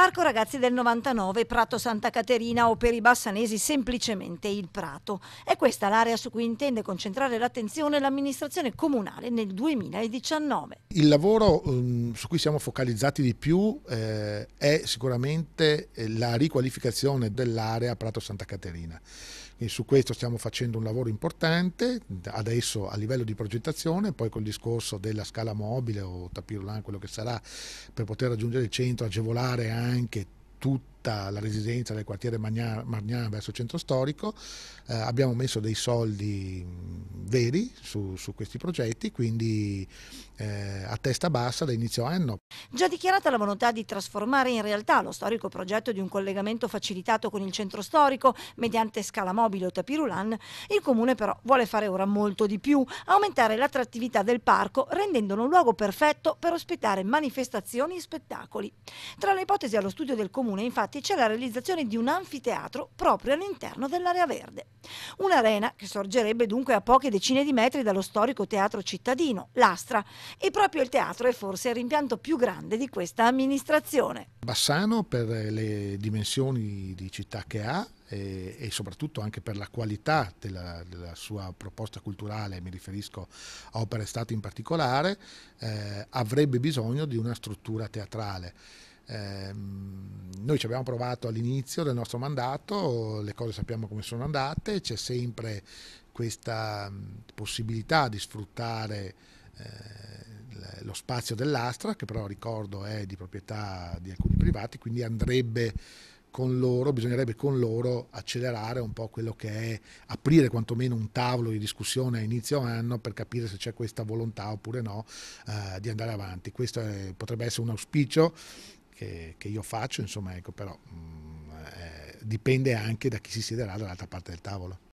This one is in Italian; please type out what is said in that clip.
Parco Ragazzi del 99, Prato Santa Caterina o per i bassanesi semplicemente il Prato. È questa l'area su cui intende concentrare l'attenzione l'amministrazione comunale nel 2019. Il lavoro um, su cui siamo focalizzati di più eh, è sicuramente eh, la riqualificazione dell'area Prato Santa Caterina. Quindi su questo stiamo facendo un lavoro importante, adesso a livello di progettazione, poi col discorso della scala mobile o tapirulan, quello che sarà, per poter raggiungere il centro, agevolare anche anche tutti tutta la residenza del quartiere Margnana verso il centro storico, eh, abbiamo messo dei soldi veri su, su questi progetti, quindi eh, a testa bassa da inizio anno. Già dichiarata la volontà di trasformare in realtà lo storico progetto di un collegamento facilitato con il centro storico mediante scala mobile o tapirulan, il comune però vuole fare ora molto di più, aumentare l'attrattività del parco rendendolo un luogo perfetto per ospitare manifestazioni e spettacoli. Tra le ipotesi allo studio del comune infatti infatti c'è la realizzazione di un anfiteatro proprio all'interno dell'area verde. Un'arena che sorgerebbe dunque a poche decine di metri dallo storico teatro cittadino, l'Astra, e proprio il teatro è forse il rimpianto più grande di questa amministrazione. Bassano per eh, le dimensioni di città che ha, e, soprattutto anche per la qualità della, della, sua proposta culturale, mi riferisco a opere Stato in particolare, eh, avrebbe bisogno di una struttura teatrale. Ehm, noi ci abbiamo provato all'inizio del nostro mandato, le cose sappiamo come sono andate, c'è sempre questa mm, possibilità di sfruttare eh, lo spazio dell'Astra, che però ricordo è di proprietà di alcuni privati, quindi andrebbe con loro, bisognerebbe con loro accelerare un po' quello che è aprire quantomeno un tavolo di discussione a inizio anno per capire se c'è questa volontà oppure no eh, di andare avanti. Questo è, potrebbe essere un auspicio che, che io faccio, insomma, ecco, però mh, mm, eh, dipende anche da chi si siederà dall'altra parte del tavolo.